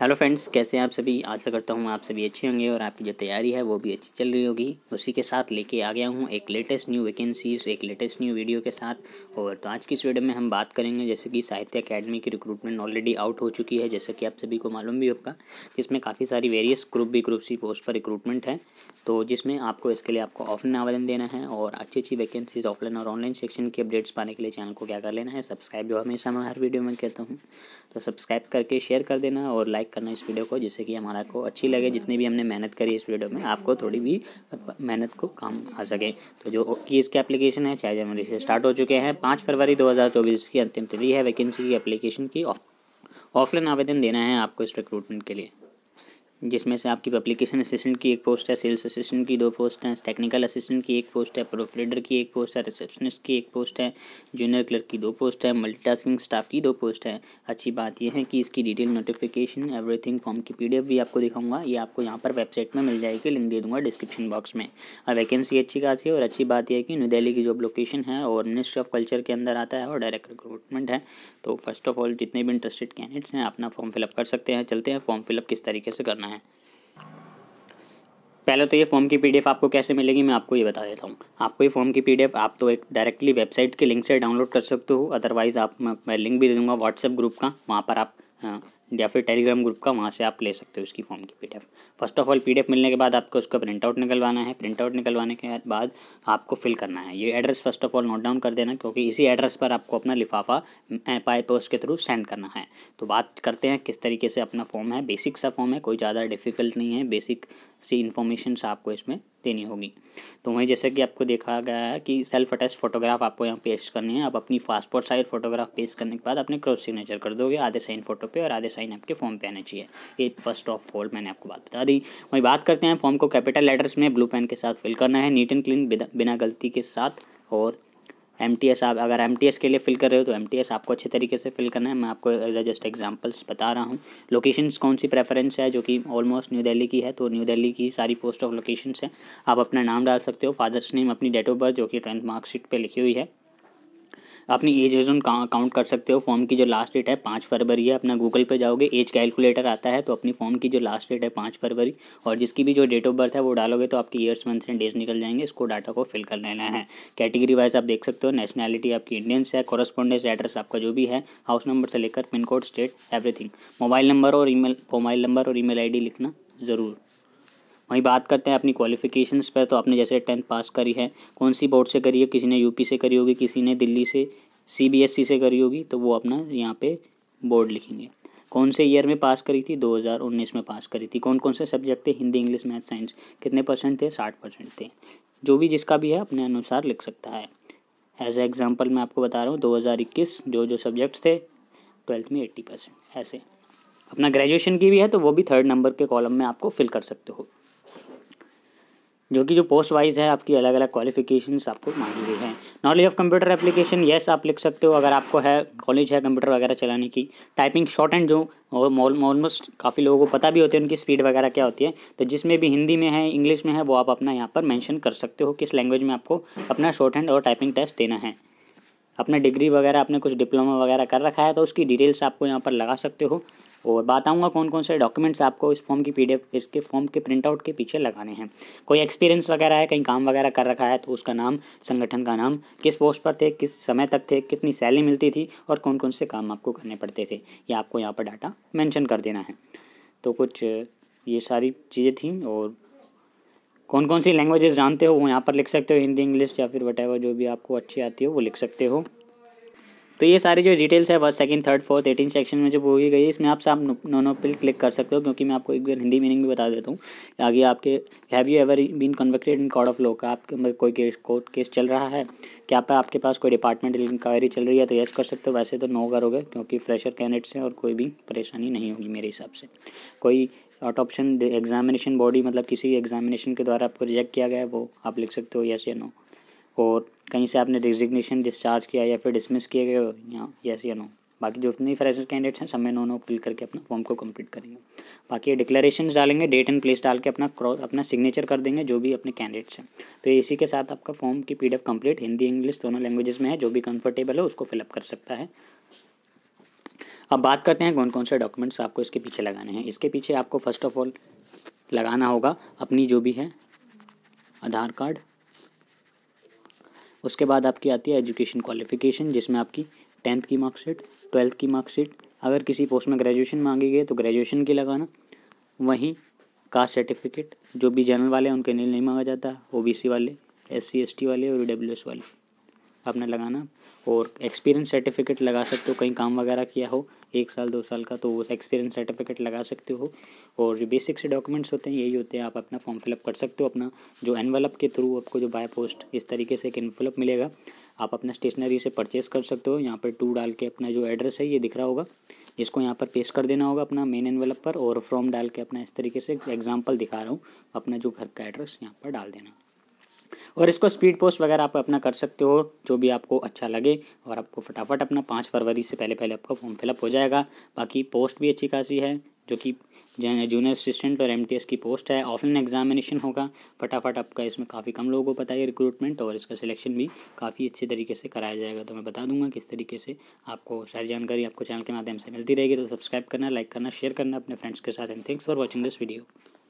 hello friends कैसे आप सभी आशा करता हूँ आप सभी अच्छे होंगे और आपकी जो तैयारी है वो भी अच्छी चल रही होगी उसी के साथ लेके आ गया हूँ एक लेटेस्ट न्यू वैकेंसीज एक लेटेस्ट न्यू वीडियो के साथ और तो आज की इस वीडियो में हम बात करेंगे जैसे कि साहित्य अकेडमी की रिक्रूटमेंट ऑलरेडी आउट हो चुकी है जैसे कि आप सभी को मालूम भी होगा इसमें काफ़ी सारी वेरियस ग्रुप भी ग्रुप सी पोस्ट पर रिक्रूटमेंट है तो जिसमें आपको इसके लिए आपको ऑफलाइन आवेदन देना है और अच्छी अच्छी वैकेंसीज ऑफलाइन और ऑनलाइन सेक्शन की अपडेट्स पाने के लिए चैनल को क्या कर लेना है सब्सक्राइब जो हमेशा मैं हर वीडियो में कहता हूँ तो सब्सक्राइब करके शेयर कर देना और लाइक करना इस वीडियो को जिससे कि हमारा को अच्छी लगे जितनी भी हमने मेहनत करी इस वीडियो में आपको थोड़ी भी मेहनत को काम आ सके तो जो कीज़ इसके एप्लीकेशन है चाहे जनवरी से स्टार्ट हो चुके हैं पाँच फरवरी दो की अंतिम तिथि है वैकेंसी की एप्लीकेशन की ऑफलाइन आवेदन देना है आपको इस रिक्रूटमेंट के लिए जिसमें से आपकी पब्लिकेशन असिस्टेंट की एक पोस्ट है सेल्स असिस्टेंट की दो पोस्ट हैं टेक्निकल असिस्टेंट की एक पोस्ट है प्रोफ की एक पोस्ट है रिसेप्शनिस्ट की एक पोस्ट है जूनियर क्लर्क की दो पोस्ट है मल्टीटास्किंग स्टाफ की दो पोस्ट है अच्छी बात यह है कि इसकी डिटेल नोटिफिकेशन एवरीथिंग फॉर्म की पी भी आपको दिखाऊंगा ये आपको यहाँ पर वेबसाइट में मिल जाएगी लिंक दे दूँगा डिस्क्रिप्शन बॉक्स में और वैकेंसी अच्छी खासी है और अच्छी बात यह है कि न्यू दिल्ली की जॉब लोकेशन है और मिनिस्ट्री ऑफ कल्चर के अंदर आता है और डायरेक्ट रिक्रूटमेंट है तो फर्स्ट ऑफ ऑल जितने भी इंटरेस्टेड कैंडिडेट्स हैं अपना फॉर्म फिलअप कर सकते हैं चलते हैं फॉर्म फिलअप किस तरीके से करना है हैं पहले तो ये फॉर्म की पीडीएफ आपको कैसे मिलेगी मैं आपको ये बता देता हूँ आपको ये फॉर्म की पीडीएफ आप तो एक डायरेक्टली वेबसाइट के लिंक से डाउनलोड कर सकते हो अदरवाइज़ आप मैं लिंक भी दे दूँगा व्हाट्सएप ग्रुप का वहाँ पर आप हाँ, या फिर टेलीग्राम ग्रुप का वहाँ से आप ले सकते हो उसकी फॉर्म की P first of all P मिलने के बाद आपको उसका प्रिंट आउट निकलवाना है प्रिंट आउट निकलवाने के बाद आपको फिल करना है ये address first of all note down कर देना क्योंकि इसी एड्रेस पर आपको अपना लिफाफा पाए पोस्ट के थ्रू सेंड करना है तो बात करते हैं किस तरीके से अपना फॉर्म है बेसिक सा फॉर्म है कोई ज़्यादा डिफिकल्ट नहीं है बेसिक सी इन्फॉर्मेशन आपको इसमें देनी होगी तो वहीं जैसे कि आपको देखा गया है कि सेल्फ अटैच फोटोग्राफ आपको यहाँ पेश करनी है आप अपनी पासपोर्ट साइज फोटोग्राफ पेश करने के बाद अपने क्रॉस सिग्नेचर कर दोगे आधे साइन फोटो पे और आधे साइन आपके फॉर्म पे आना चाहिए ये फर्स्ट ऑफ ऑल मैंने आपको बात बता दी वहीं बात करते हैं फॉर्म को कैपिटल लेटर्स में ब्लू पेन के साथ फिल करना है नीट एंड क्लीन बिना गलती के साथ और एम टी एस आप अगर एम टी एस के लिए फिल कर रहे हो तो एम टी एस आपको अच्छे तरीके से फिल करना है मैं आपको एज जस्ट एग्जांपल्स बता रहा हूँ लोकेशंस कौन सी प्रेफरेंस है जो कि ऑलमोस्ट न्यू दिल्ली की है तो न्यू दिल्ली की सारी पोस्ट ऑफ लोकेशंस है आप अपना नाम डाल सकते हो फादर्स नेम अपनी डेट ऑफ बर्थ जो कि टेंथ मार्कशीट पर लिखी हुई है अपनी एज एज काउंट कर सकते हो फॉर्म की जो लास्ट डेट है पाँच फरवरी है अपना गूगल पे जाओगे एज कैलकुलेटर आता है तो अपनी फॉर्म की जो लास्ट डेट है पाँच फरवरी और जिसकी भी जो डेट ऑफ बर्थ है वो डालोगे तो आपके ईयर्स मंथ्स एंड डेज निकल जाएंगे इसको डाटा को फिल कर लेना है कैटेगरी वाइज आप देख सकते हो नेशनैलिटी आपकी इंडियंस है कॉरस्पॉन्डेंस एड्रेस आपका जो भी है हाउस नंबर से लेकर pin code state everything mobile number और ई मोबाइल नंबर और ई मेल लिखना ज़रूर वहीं बात करते हैं अपनी क्वालिफिकेशंस पर तो आपने जैसे टेंथ पास करी है कौन सी बोर्ड से करी है किसी ने यूपी से करी होगी किसी ने दिल्ली से सीबीएसई e से करी होगी तो वो अपना यहाँ पे बोर्ड लिखेंगे कौन से ईयर में पास करी थी 2019 में पास करी थी कौन कौन से सब्जेक्ट थे हिंदी इंग्लिश मैथ साइंस कितने परसेंट थे साठ परसेंट थे जो भी जिसका भी है अपने अनुसार लिख सकता है एज ए एग्जाम्पल मैं आपको बता रहा हूँ 2021 जो जो सब्जेक्ट्स थे ट्वेल्थ में एट्टी परसेंट ऐसे अपना ग्रेजुएशन की भी है तो वो भी थर्ड नंबर के कॉलम में आपको फिल कर सकते हो जो कि जो पोस्ट वाइज है आपकी अलग अलग क्वालिफिकेशन आपको मांगी गई हैं knowledge of computer application yes आप लिख सकते हो अगर आपको है कॉलेज है कंप्यूटर वगैरह चलाने की टाइपिंग शॉर्ट एंड जो ऑलमोस्ट काफ़ी लोगों को पता भी होते है उनकी स्पीड वगैरह क्या होती है तो जिसमें भी हिंदी में है इंग्लिश में है वो आप अपना यहाँ पर मैंशन कर सकते हो किस लैंग्वेज में आपको अपना शॉर्ट हैंड और टाइपिंग टेस्ट देना है अपना डिग्री वगैरह आपने कुछ डिप्लोमा वगैरह कर रखा है तो उसकी डिटेल्स आपको यहाँ पर लगा सकते हो और बताऊँगा कौन कौन से डॉक्यूमेंट्स आपको इस फॉर्म की पी इसके फॉर्म के प्रिंट आउट के पीछे लगाने हैं कोई एक्सपीरियंस वगैरह है कहीं काम वगैरह कर रखा है तो उसका नाम संगठन का नाम किस पोस्ट पर थे किस समय तक थे कितनी सैलरी मिलती थी और कौन कौन से काम आपको करने पड़ते थे ये आपको यहाँ पर डाटा मैंशन कर देना है तो कुछ ये सारी चीज़ें थी और कौन कौन सी लैंग्वेजेस जानते हो वो यहाँ पर लिख सकते हो हिंदी इंग्लिश या फिर वट जो भी आपको अच्छी आती हो वो लिख सकते हो तो ये सारी जो डिटेल्स है first second third fourth eighteen section में जो बोली गई है इसमें आप साफ नो पिल क्लिक कर सकते हो क्योंकि मैं आपको एक बार हिंदी मीनिंग भी बता देता हूँ आगे आपके have you ever been convicted in court of law का आपके कोई केस कोर्ट केस चल रहा है क्या आप आपके पास कोई डिपार्टमेंट इंक्वायरी चल रही है तो येस कर सकते हो वैसे तो नो करोगे क्योंकि फ्रेशर कैंडिडेट्स हैं और कोई भी परेशानी नहीं होगी मेरे हिसाब से कोई आउट ऑप्शन एग्जामिनेशन बॉडी मतलब किसी एग्जामिनेशन के द्वारा आपको रिजेक्ट किया गया है वो आप लिख सकते हो येस या नो और कहीं से आपने रिजिग्नेशन डिस्चार्ज किया या फिर डिसमिस किया गया या यस या नो बाकी जो इतने फ्रेश कैंडिडेट्स हैं सब में नो नो फिल करके अपना फॉर्म को कंप्लीट करेंगे बाकी ये डिक्लेरेशन डालेंगे डेट एंड प्लेस डाल के अपना क्रॉस अपना सिग्नेचर कर देंगे जो भी अपने कैंडिडेट्स हैं तो इसी के साथ आपका फॉर्म की पीडीएफ कम्प्लीट हिंदी इंग्लिश दोनों लैंग्वेजेस में है जो भी कंफर्टेबल है उसको फिलअप कर सकता है अब बात करते हैं कौन कौन से डॉक्यूमेंट्स आपको इसके पीछे लगाने हैं इसके पीछे आपको फर्स्ट ऑफ ऑल लगाना होगा अपनी जो भी है आधार कार्ड उसके बाद आपकी आती है एजुकेशन क्वालिफिकेशन जिसमें आपकी टेंथ की मार्कशीट ट्वेल्थ की मार्कशीट अगर किसी पोस्ट में ग्रेजुएशन मांगी गई तो ग्रेजुएशन की लगाना वहीं कास्ट सर्टिफिकेट जो भी जनरल वाले हैं उनके लिए नहीं मांगा जाता ओ बी सी वाले एस सी एस टी वाले और डब्ल्यू एस वाले आपने लगाना और एक्सपीरियंस सर्टिफिकेट लगा सकते हो कहीं काम वगैरह किया हो एक साल दो साल का तो वो एक्सपीरियंस सर्टिफिकेट लगा सकते हो और जो बेसिक से डॉक्यूमेंट्स होते हैं यही होते हैं आप अपना फॉर्म फिलअप कर सकते हो अपना जो एनवलप के थ्रू आपको जो बाय पोस्ट इस तरीके से एक एनवलप मिलेगा आप अपना स्टेशनरी से परचेस कर सकते हो यहाँ पर टू डाल के अपना जो एड्रेस है ये दिख रहा होगा इसको यहाँ पर पेश कर देना होगा अपना मेन एनवलप पर और फॉर्म डाल के अपना इस तरीके से एग्जाम्पल दिखा रहा हूँ अपना जो घर का एड्रेस यहाँ पर डाल देना और इसको स्पीड पोस्ट वगैरह आप अपना कर सकते हो जो भी आपको अच्छा लगे और आपको फटाफट अपना पाँच फरवरी से पहले पहले आपका फॉर्म फिलअप हो जाएगा बाकी पोस्ट भी अच्छी खासी है जो कि जूनियर असिस्टेंट और एम की पोस्ट है ऑफलाइन एग्जामिनेशन होगा फटाफट आपका इसमें काफ़ी कम लोगों को पता है रिक्रूटमेंट और इसका सिलेक्शन भी काफ़ी अच्छे तरीके से कराया जाएगा तो मैं बता दूंगा किस तरीके से आपको सारी जानकारी आपको चैनल के माध्यम से मिलती रहेगी तो सब्सक्राइब करना लाइक करना शेयर करना अपने फ्रेंड्स के साथ and thanks for watching this video